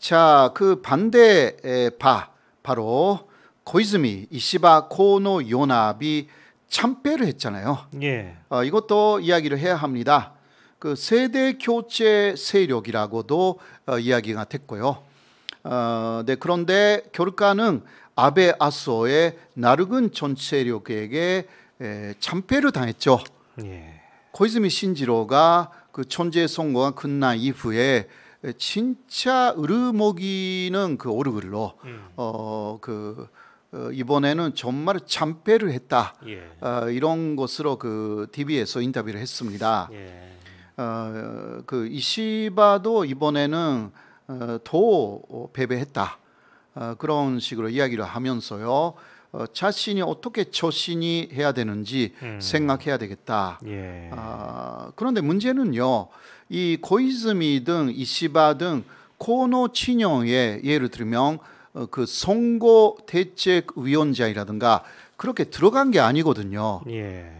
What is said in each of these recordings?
자, 그 반대 바 바로 고이즈미 이시바 코노 요나비 참패를 했잖아요. 예. 어, 이것도 이야기를 해야 합니다. 그 세대 교체 세력이라고도 어, 이야기가 됐고요. 어, 네, 그런데 결과는 아베 아소의 나르 전체력에게 에, 참패를 당했죠. 예. 코이즈미 신지로가 그 천재 선거가 끝난 이후에 진짜 으르목이는 그 오르글로 음. 어그 어, 이번에는 정말 참패를 했다 예. 어, 이런 것으로 그 TV에서 인터뷰를 했습니다. 예. 어, 그 이시바도 이번에는 어, 더 어, 패배했다 어, 그런 식으로 이야기를 하면서요. 어, 자신이 어떻게 처신이 해야 되는지 음. 생각해야 되겠다. 예. 어, 그런데 문제는요, 이 고이즈미 등 이시바 등 코노 친영의 예를 들면 어, 그 선거 대책 위원장이라든가 그렇게 들어간 게 아니거든요. 예.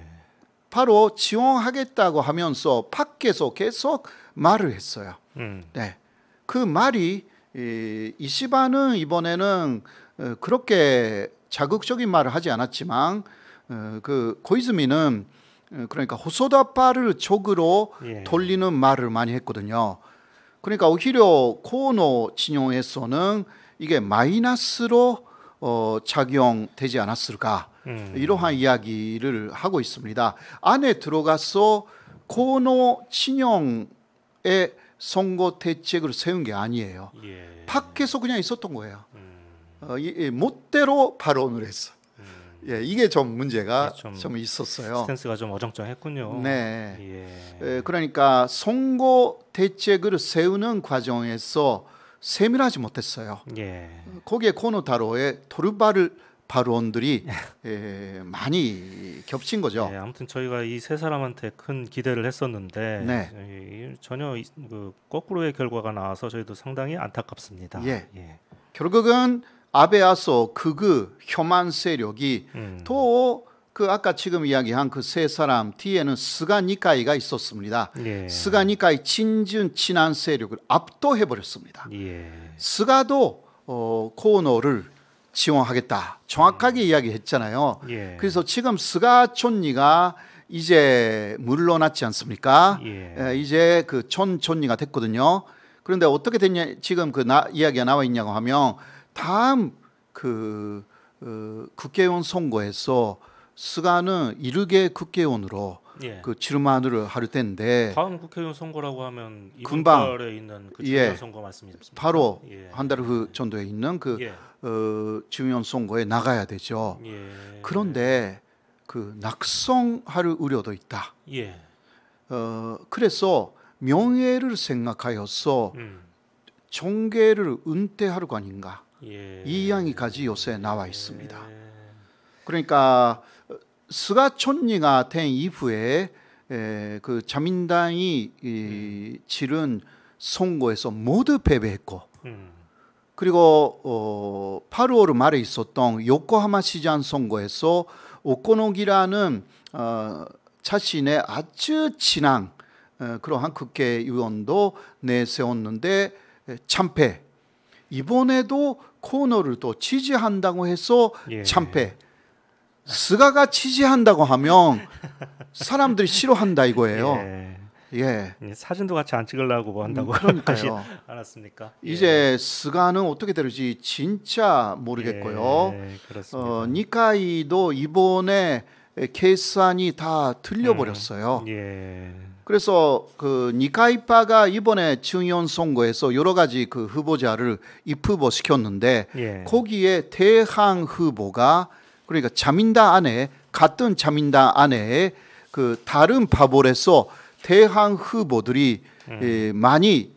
바로 지원하겠다고 하면서 밖에서 계속 말을 했어요. 음. 네, 그 말이 이, 이시바는 이번에는 어, 그렇게 자극적인 말을 하지 않았지만 어, 그 고이즈미는 어, 그러니까 호소다파를 적으로 예. 돌리는 말을 많이 했거든요. 그러니까 오히려 코노 진영에서는 이게 마이너스로 어, 작용되지 않았을까 음. 이러한 이야기를 하고 있습니다. 안에 들어가서 코노 진영의 선거 대책을 세운 게 아니에요. 예. 밖에서 그냥 있었던 거예요. 음. 어, 못대로 발언을 했어. 음. 예, 이게 좀 문제가 예, 좀, 좀, 있었어요. 스탠스가 좀 어정쩡했군요. 네. 예. 예 그러니까 선거 대책을 세우는 과정에서 세밀하지 못했어요. 예. 어, 거기에 코노타로의 토르바를 발언들이 예. 예, 많이 겹친 거죠. 예, 아무튼 저희가 이 세 사람한테 큰 기대를 했었는데 네. 전혀 그 거꾸로의 결과가 나와서 저희도 상당히 안타깝습니다. 예. 결국은 아베아소 극우 혐한 세력이 음. 또그 아까 지금 이야기한 그 세 사람 뒤에는 스가니카이가 있었습니다. 예. 스가니카이 친준 친한 세력을 압도해 버렸습니다. 예. 스가도 어, 코노를 지원하겠다 정확하게 음. 이야기했잖아요. 예. 그래서 지금 스가촌리가 이제 물러났지 않습니까? 예. 에, 이제 그 촌촌리가 됐거든요. 그런데 어떻게 됐냐 지금 그 나, 이야기가 나와 있냐고 하면 다음 그 어, 국회의원 선거에서 스가는 이르게 국회의원으로 예. 그 치르마누를 할 텐데 다음 국회의원 선거라고 하면 금방 달에 있는 그 예. 선거 말씀이십니까? 바로 예. 한달 후 정도에 있는 그 예. 어, 지원 선거에 나가야 되죠. 예. 그런데 그 낙성할 우려도 있다. 예. 어, 그래서 명예를 생각하여서 음. 종교를 은퇴하러고하가 예. 이 이야기까지 요새 나와 있습니다. 예. 그러니까 스가 촌리가 된 이후에 그 자민당이 이, 치른 음. 선거에서 모두 패배했고 음. 그리고 어, 8월 말에 있었던 요코하마 시장 선거에서 오코노기라는 어, 자신의 아주 친한 어, 그러한 국회의원도 내세웠는데 예, 참패. 이번에도 코너를 또 지지한다고 해서 예. 참패. 스가가 지지한다고 하면 사람들이 싫어한다 이거예요. 예. 예. 예. 사진도 같이 안 찍으려고 뭐 한다고 음, 그러니까요. 알았습니까? 이제 예. 스가는 어떻게 될지 진짜 모르겠고요. 예, 그렇습니다. 어, 니카이도 이번에 계산이 예, 다 틀려버렸어요. 음, 예. 그래서 그 니카이파가 이번에 증언 선거에서 여러 가지 그 후보자를 입후보 시켰는데 예. 거기에 대항 후보가 그러니까 자민당 안에 같은 자민당 안에 그 다른 파벌에서 대항 후보들이 음. 예, 많이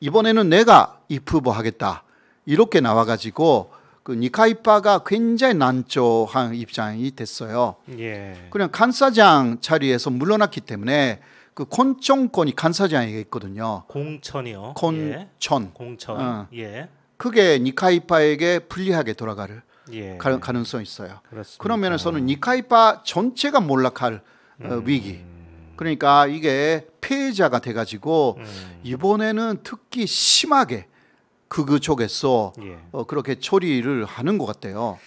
이번에는 내가 입후보 하겠다 이렇게 나와가지고 그 니카이파가 굉장히 난조한 입장이 됐어요. 예. 그냥 간사장 자리에서 물러났기 때문에 그콘총권이 간사장에게 있거든요. 공천이요. 예. 콘천. 예. 공천. 어. 예. 그게 니카이파에게 불리하게 돌아갈 예. 가능성이 있어요. 그렇습니다. 그런 면에서는 니카이파 전체가 몰락할 어, 음. 위기. 그러니까 이게 폐해자가 돼가지고 음. 이번에는 특히 심하게 그그 쪽에서 예. 어, 그렇게 처리를 하는 것 같아요.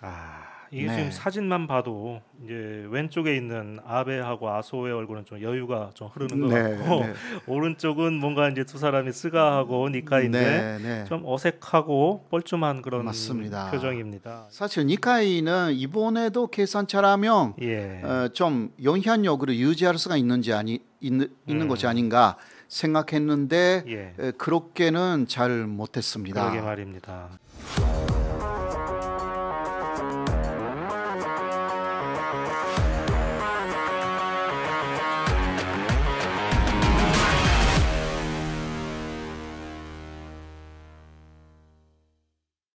아 이게 네. 지금 사진만 봐도 이제 왼쪽에 있는 아베하고 아소의 얼굴은 좀 여유가 좀 흐르는 것 네, 같고 네. 오른쪽은 뭔가 이제 두 사람이 스가하고 니카인데 네, 네. 좀 어색하고 뻘쭘한 그런 맞습니다. 표정입니다. 사실 니카이는 이번에도 계산차라면 예. 어, 좀 영향력을 유지할 수가 있는지 아니 있는, 음. 것이 아닌가 생각했는데 예. 그렇게는 잘 못했습니다. 그러게 말입니다.